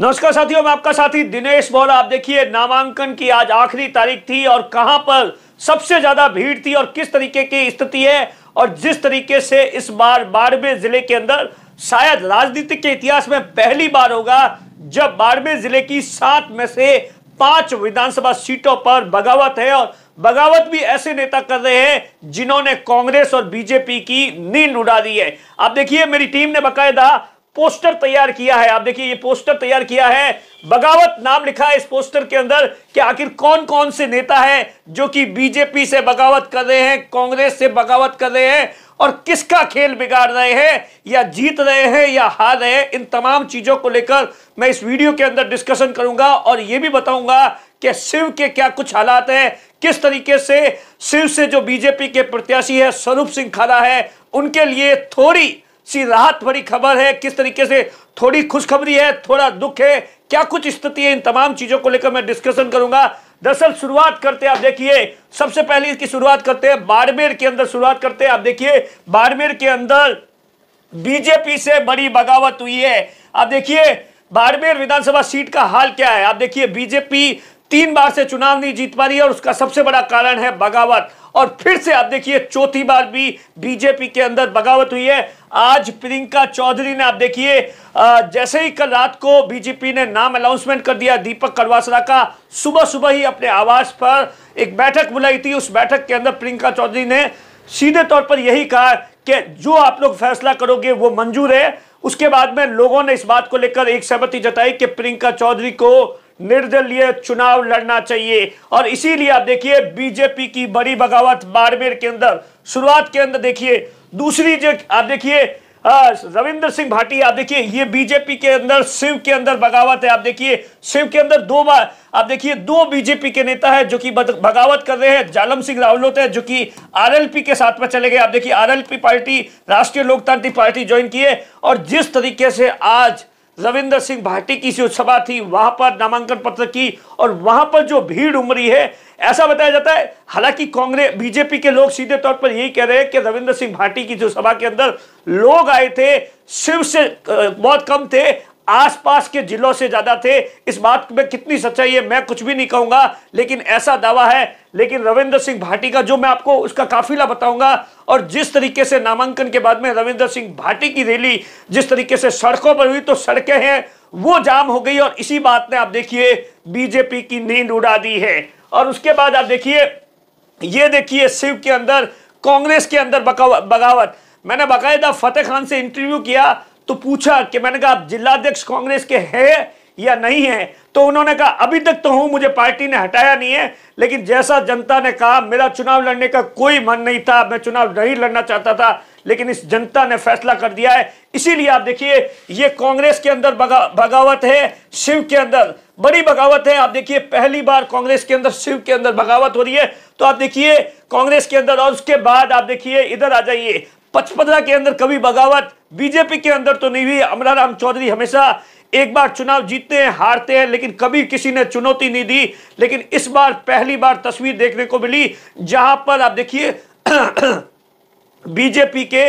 नमस्कार साथियों मैं आपका साथी दिनेश बोला आप देखिए नामांकन की आज आखिरी तारीख थी और कहां पर सबसे ज्यादा भीड़ थी और किस तरीके की स्थिति है और जिस तरीके से इस बार बाड़मेर जिले के अंदर शायद राजनीति के इतिहास में पहली बार होगा जब बाड़मेर जिले की सात में से पांच विधानसभा सीटों पर बगावत है और बगावत भी ऐसे नेता कर रहे हैं जिन्होंने कांग्रेस और बीजेपी की नींद उड़ा दी है आप देखिए मेरी टीम ने बकायदा पोस्टर तैयार किया है आप देखिए ये पोस्टर तैयार किया है बगावत नाम लिखा है इस पोस्टर के अंदर कि आखिर कौन कौन से नेता हैं जो कि बीजेपी से बगावत कर रहे हैं कांग्रेस से बगावत कर रहे हैं और किसका खेल बिगाड़ रहे हैं या जीत रहे हैं या हार रहे हैं इन तमाम चीजों को लेकर मैं इस वीडियो के अंदर डिस्कशन करूंगा और ये भी बताऊंगा कि शिव के क्या कुछ हालात है किस तरीके से शिव से जो बीजेपी के प्रत्याशी है स्वरूप सिंह खाला है उनके लिए थोड़ी सी राहत भरी खबर है किस तरीके से थोड़ी खुशखबरी है थोड़ा दुख है क्या कुछ स्थिति है इन तमाम चीजों को लेकर मैं डिस्कशन करूंगा दरअसल शुरुआत करते हैं आप देखिए सबसे पहले इसकी शुरुआत करते हैं बाड़मेर के अंदर शुरुआत करते हैं आप देखिए बाड़मेर के अंदर बीजेपी से बड़ी बगावत हुई है आप देखिए बाड़मेर विधानसभा सीट का हाल क्या है आप देखिए बीजेपी तीन बार से चुनाव नहीं जीत पा रही है और उसका सबसे बड़ा कारण है बगावत और फिर से आप देखिए चौथी बार भी बीजेपी के अंदर बगावत हुई है आज प्रियंका चौधरी ने आप देखिए जैसे ही कल रात को बीजेपी ने नाम अनाउंसमेंट कर दिया दीपक करवासरा का सुबह सुबह ही अपने आवास पर एक बैठक बुलाई थी उस बैठक के अंदर प्रियंका चौधरी ने सीधे तौर पर यही कहा कि जो आप लोग फैसला करोगे वो मंजूर है उसके बाद में लोगों ने इस बात को लेकर एक सहमति जताई कि प्रियंका चौधरी को निर्दलीय चुनाव लड़ना चाहिए और इसीलिए आप देखिए बीजेपी की बड़ी बगावत बाड़मेर के अंदर शुरुआत के अंदर देखिए दूसरी जो आप देखिए रविंद्र सिंह भाटी आप देखिए ये बीजेपी के अंदर शिव के अंदर बगावत है आप देखिए शिव के अंदर दो बार आप देखिए दो बीजेपी के नेता है जो कि बगावत कर रहे हैं जालम सिंह रावलोत है जो कि आरएलपी के साथ में चले गए आप देखिए आरएलपी पार्टी राष्ट्रीय लोकतांत्रिक पार्टी ज्वाइन की है और जिस तरीके से आज रविंदर सिंह भाटी की जो सभा थी वहां पर नामांकन पत्र की और वहां पर जो भीड़ उमरी है ऐसा बताया जाता है हालांकि कांग्रेस बीजेपी के लोग सीधे तौर पर यही कह रहे हैं कि रविंद्र सिंह भाटी की जो सभा के अंदर लोग आए थे शिव से बहुत कम थे आसपास के जिलों से ज्यादा थे इस बात में कितनी सच्चाई है मैं कुछ भी नहीं कहूंगा लेकिन ऐसा दावा है लेकिन रविंद्र सिंह भाटी का जो मैं आपको उसका काफिला बताऊंगा और जिस तरीके से नामांकन के बाद में रविंद्र सिंह भाटी की रैली जिस तरीके से सड़कों पर हुई तो सड़कें हैं वो जाम हो गई और इसी बात ने आप देखिए बीजेपी की नींद उड़ा दी है और उसके बाद आप देखिए ये देखिए शिव के अंदर कांग्रेस के अंदर बगावत मैंने बाकायदा फतेह खान से इंटरव्यू किया तो पूछा कि मैंने कहा आप जिलाध्यक्ष कांग्रेस के हैं या नहीं है तो उन्होंने कहा अभी तक तो हूं मुझे पार्टी ने हटाया नहीं है लेकिन जैसा जनता ने कहा मेरा चुनाव लड़ने का कोई मन नहीं था मैं चुनाव नहीं लड़ना चाहता था लेकिन इस जनता ने फैसला कर दिया है इसीलिए आप देखिए ये कांग्रेस के अंदर बगा, बगावत है शिव के अंदर बड़ी बगावत है आप देखिए पहली बार कांग्रेस के अंदर शिव के अंदर बगावत हो रही है तो आप देखिए कांग्रेस के अंदर और उसके बाद आप देखिए इधर आ जाइए पचपदरा के अंदर कभी बगावत बीजेपी के अंदर तो नहीं हुई अमराराम चौधरी हमेशा एक बार चुनाव जीतते हैं हारते हैं लेकिन कभी किसी ने चुनौती नहीं दी लेकिन इस बार पहली बार तस्वीर देखने को मिली जहां पर आप देखिए बीजेपी के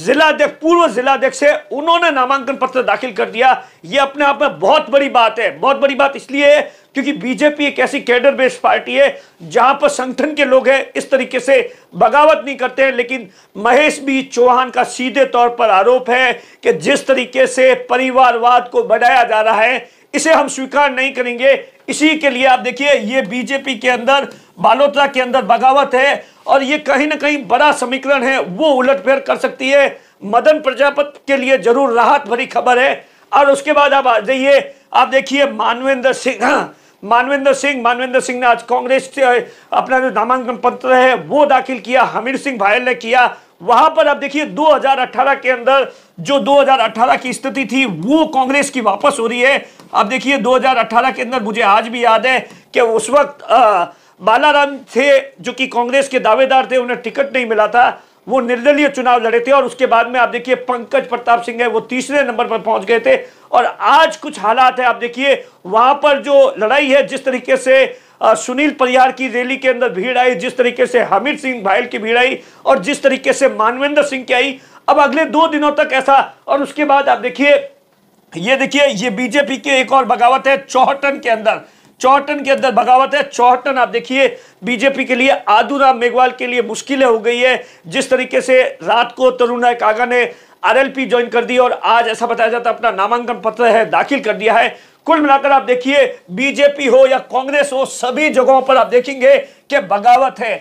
जिलाध्यक्ष पूर्व जिला अध्यक्ष है उन्होंने नामांकन पत्र दाखिल कर दिया ये अपने आप में बहुत बड़ी बात है बहुत बड़ी बात इसलिए क्योंकि बीजेपी एक ऐसी कैडर बेस्ड पार्टी है जहां पर संगठन के लोग हैं इस तरीके से बगावत नहीं करते हैं लेकिन महेश बी चौहान का सीधे तौर पर आरोप है कि जिस तरीके से परिवारवाद को बढ़ाया जा रहा है इसे हम स्वीकार नहीं करेंगे इसी के लिए आप देखिए ये बीजेपी के अंदर बालोत्रा के अंदर बगावत है और ये कहीं ना कहीं बड़ा समीकरण है वो उलटफेर कर सकती है मदन प्रजापत के लिए जरूर राहत भरी खबर है और उसके बाद आप आ जाइए आप देखिए मानवेंद्र सिंह हाँ, मानवेंद्र सिंह मानवेंद्र सिंह ने आज कांग्रेस अपना जो नामांकन पत्र है वो दाखिल किया हमीर सिंह भायल ने किया वहां पर आप देखिए 2018 के अंदर जो 2018 की स्थिति थी वो कांग्रेस की वापस हो रही है आप देखिए 2018 के अंदर मुझे आज भी याद है कि उस वक्त आ, बालाराम थे जो कि कांग्रेस के दावेदार थे उन्हें टिकट नहीं मिला था वो निर्दलीय चुनाव लड़े थे और उसके बाद में आप देखिए पंकज प्रताप सिंह है वो तीसरे नंबर पर पहुंच गए थे और आज कुछ हालात है आप देखिए वहां पर जो लड़ाई है जिस तरीके से सुनील परियार की रैली के अंदर भीड़ आई जिस तरीके से हमीर सिंह भायल की भीड़ आई और जिस तरीके से मानवेंद्र सिंह की आई अब अगले दो दिनों तक ऐसा और उसके बाद आप देखिए ये देखिए ये बीजेपी की एक और बगावत है चौहटन के अंदर चौहटन के अंदर बगावत है चौहटन आप देखिए बीजेपी के लिए आदू राम मेघवाल के लिए मुश्किलें हो गई है जिस तरीके से रात को तरुण नायक आगा ने आरएलपी ज्वाइन कर दी और आज ऐसा बताया जाता अपना नामांकन पत्र है दाखिल कर दिया है कुल मिलाकर आप देखिए बीजेपी हो या कांग्रेस हो सभी जगहों पर आप देखेंगे कि बगावत है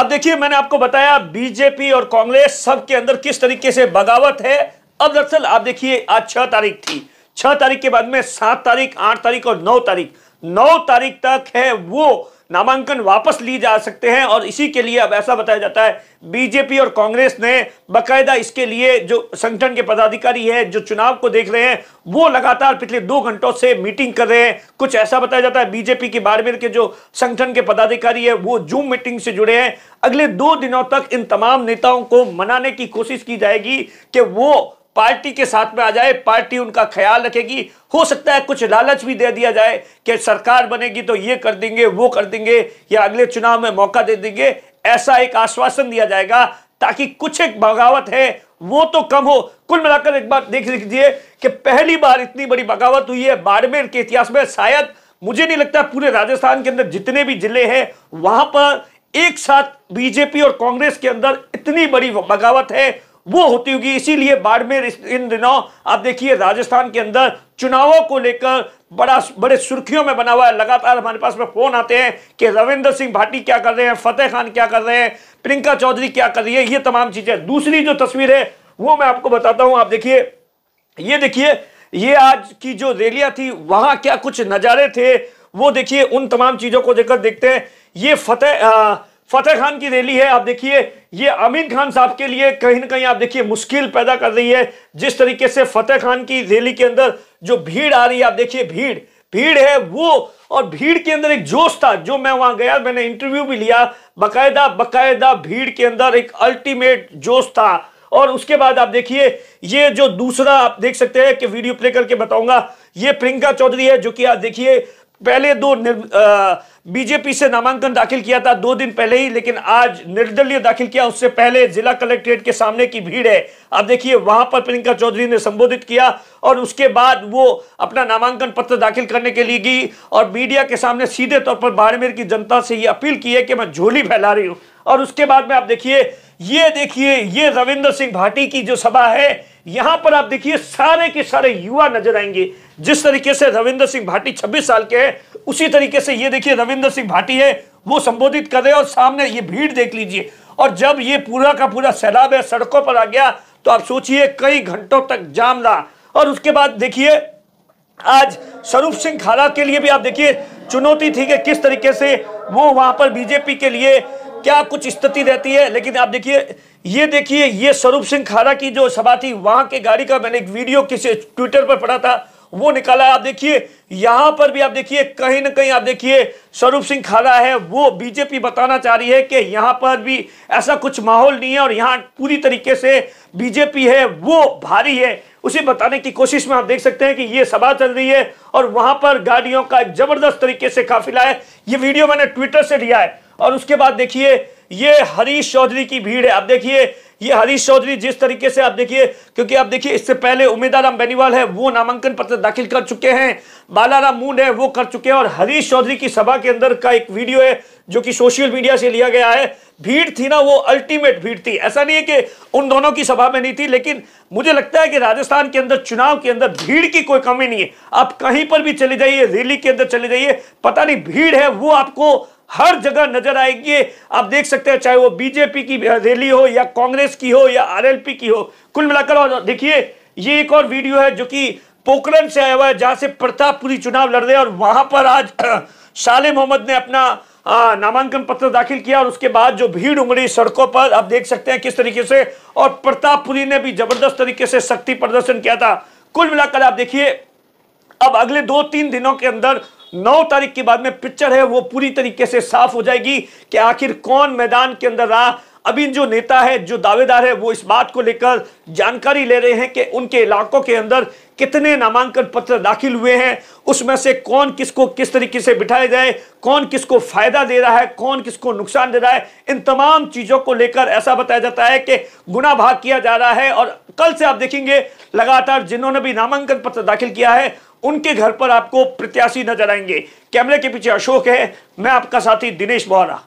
अब देखिए मैंने आपको बताया बीजेपी और कांग्रेस सबके अंदर किस तरीके से बगावत है अब दरअसल आप देखिए आज छह तारीख थी छह तारीख के बाद में सात तारीख आठ तारीख और नौ तारीख नौ तारीख तक है वो नामांकन वापस ली जा सकते हैं और इसी के लिए अब ऐसा बताया जाता है बीजेपी और कांग्रेस ने बकायदा इसके लिए जो संगठन के पदाधिकारी हैं जो चुनाव को देख रहे हैं वो लगातार पिछले दो घंटों से मीटिंग कर रहे हैं कुछ ऐसा बताया जाता है बीजेपी के बाड़मेर के जो संगठन के पदाधिकारी है वो जूम मीटिंग से जुड़े हैं अगले दो दिनों तक इन तमाम नेताओं को मनाने की कोशिश की जाएगी कि वो पार्टी के साथ में आ जाए पार्टी उनका ख्याल रखेगी हो सकता है कुछ लालच भी दे दिया जाए कि सरकार बनेगी तो ये कर देंगे वो कर देंगे या अगले चुनाव में मौका दे देंगे ऐसा एक आश्वासन दिया जाएगा ताकि कुछ एक बगावत है वो तो कम हो कुल मिलाकर एक बार देख लीजिए कि पहली बार इतनी बड़ी बगावत हुई है बाड़मेर के इतिहास में शायद मुझे नहीं लगता पूरे राजस्थान के अंदर जितने भी जिले हैं वहां पर एक साथ बीजेपी और कांग्रेस के अंदर इतनी बड़ी बगावत है वो होती होगी इसीलिए बाड़मेर इन दिनों आप देखिए राजस्थान के अंदर चुनावों को लेकर बड़ा बड़े सुर्खियों में बना हुआ है लगातार हमारे पास में फोन आते हैं कि रविंद्र सिंह भाटी क्या कर रहे हैं फतेह खान क्या कर रहे हैं प्रियंका चौधरी क्या कर रही है ये तमाम चीजें दूसरी जो तस्वीर है वो मैं आपको बताता हूं आप देखिए ये देखिए ये आज की जो रैलियां थी वहां क्या कुछ नजारे थे वो देखिए उन तमाम चीजों को देखकर देखते हैं ये फतेह फतेह खान की रैली है आप देखिए ये अमीन खान साहब के लिए कहीं ना कहीं आप देखिए मुश्किल पैदा कर रही है जिस तरीके से फतेह खान की रैली के अंदर जो भीड़ आ रही है आप देखिए भीड़ भीड़ है वो और भीड़ के अंदर एक जोश था जो मैं वहां गया मैंने इंटरव्यू भी लिया बकायदा बकायदा भीड़ के अंदर एक अल्टीमेट जोश था और उसके बाद आप देखिए ये जो दूसरा आप देख सकते हैं कि वीडियो प्ले करके बताऊंगा ये प्रियंका चौधरी है जो कि आप देखिए पहले दो बीजेपी से नामांकन दाखिल किया था दो दिन पहले ही लेकिन आज निर्दलीय दाखिल किया उससे पहले जिला कलेक्ट्रेट के सामने की भीड़ है आप देखिए वहां पर प्रियंका चौधरी ने संबोधित किया और उसके बाद वो अपना नामांकन पत्र दाखिल करने के लिए गई और मीडिया के सामने सीधे तौर पर बाड़मेर की जनता से ये अपील की है कि मैं झोली फैला रही हूँ और उसके बाद में आप देखिए ये देखिए ये रविंद्र सिंह भाटी की जो सभा है यहां पर आप देखिए सारे के सारे युवा नजर आएंगे जिस तरीके से रविंद्र सिंह भाटी 26 साल के हैं उसी तरीके से ये देखिए रविंद्र सिंह भाटी है वो संबोधित कर रहे हैं और सामने ये भीड़ देख लीजिए और जब ये पूरा का पूरा सैलाब है सड़कों पर आ गया तो आप सोचिए कई घंटों तक जाम रहा और उसके बाद देखिए आज स्वरूप सिंह खारा के लिए भी आप देखिए चुनौती थी कि किस तरीके से वो वहां पर बीजेपी के लिए क्या कुछ स्थिति रहती है लेकिन आप देखिए ये देखिए ये स्वरूप सिंह खारा की जो सभा थी वहां के गाड़ी का मैंने एक वीडियो किसी ट्विटर पर पढ़ा था वो निकाला आप देखिए यहां पर भी आप देखिए कहीं ना कहीं आप देखिए स्वरूप सिंह खारा है वो बीजेपी बताना चाह रही है कि यहां पर भी ऐसा कुछ माहौल नहीं है और यहां पूरी तरीके से बीजेपी है वो भारी है उसे बताने की कोशिश में आप देख सकते हैं कि ये सभा चल रही है और वहां पर गाड़ियों का जबरदस्त तरीके से काफिला है ये वीडियो मैंने ट्विटर से लिया है और उसके बाद देखिए ये हरीश चौधरी की भीड़ है आप देखिए ये हरीश चौधरी जिस तरीके से आप देखिए क्योंकि आप देखिए इससे पहले उमेदाराम बेनीवाल है वो नामांकन पत्र दाखिल कर चुके हैं बालाराम मूंड है वो कर चुके हैं और हरीश चौधरी की सभा के अंदर का एक वीडियो है जो कि सोशल मीडिया से लिया गया है भीड़ थी ना वो अल्टीमेट भीड़ थी ऐसा नहीं है कि उन दोनों की सभा में नहीं थी लेकिन मुझे लगता है कि राजस्थान के अंदर चुनाव के अंदर भीड़ की कोई कमी नहीं है आप कहीं पर भी चले जाइए रैली के अंदर चले जाइए पता नहीं भीड़ है वो आपको हर जगह नजर आएगी आप देख सकते हैं चाहे वो बीजेपी की रैली हो या कांग्रेस की हो या आरएलपी की हो कुल मिलाकर और देखिए ये एक और वीडियो है जो कि पोखरण से आया हुआ है जहां से प्रतापपुरी चुनाव लड़ रहे हैं और वहां पर आज शाले मोहम्मद ने अपना नामांकन पत्र दाखिल किया और उसके बाद जो भीड़ उमड़ी सड़कों पर आप देख सकते हैं किस तरीके से और प्रतापपुरी ने भी जबरदस्त तरीके से शक्ति प्रदर्शन किया था कुल मिलाकर आप देखिए अब अगले दो तीन दिनों के अंदर नौ तारीख के बाद में पिक्चर है वो पूरी तरीके से साफ हो जाएगी कि आखिर कौन मैदान के अंदर रहा अभी जो नेता है जो दावेदार है वो इस बात को लेकर जानकारी ले रहे हैं कि उनके इलाकों के अंदर कितने नामांकन पत्र दाखिल हुए हैं उसमें से कौन किसको किस तरीके से बिठाया जाए कौन किसको फायदा दे रहा है कौन किसको नुकसान दे रहा है इन तमाम चीजों को लेकर ऐसा बताया जाता है कि गुना भाग किया जा रहा है और कल से आप देखेंगे लगातार जिन्होंने भी नामांकन पत्र दाखिल किया है उनके घर पर आपको प्रत्याशी नजर आएंगे कैमरे के पीछे अशोक है मैं आपका साथी दिनेश बोहरा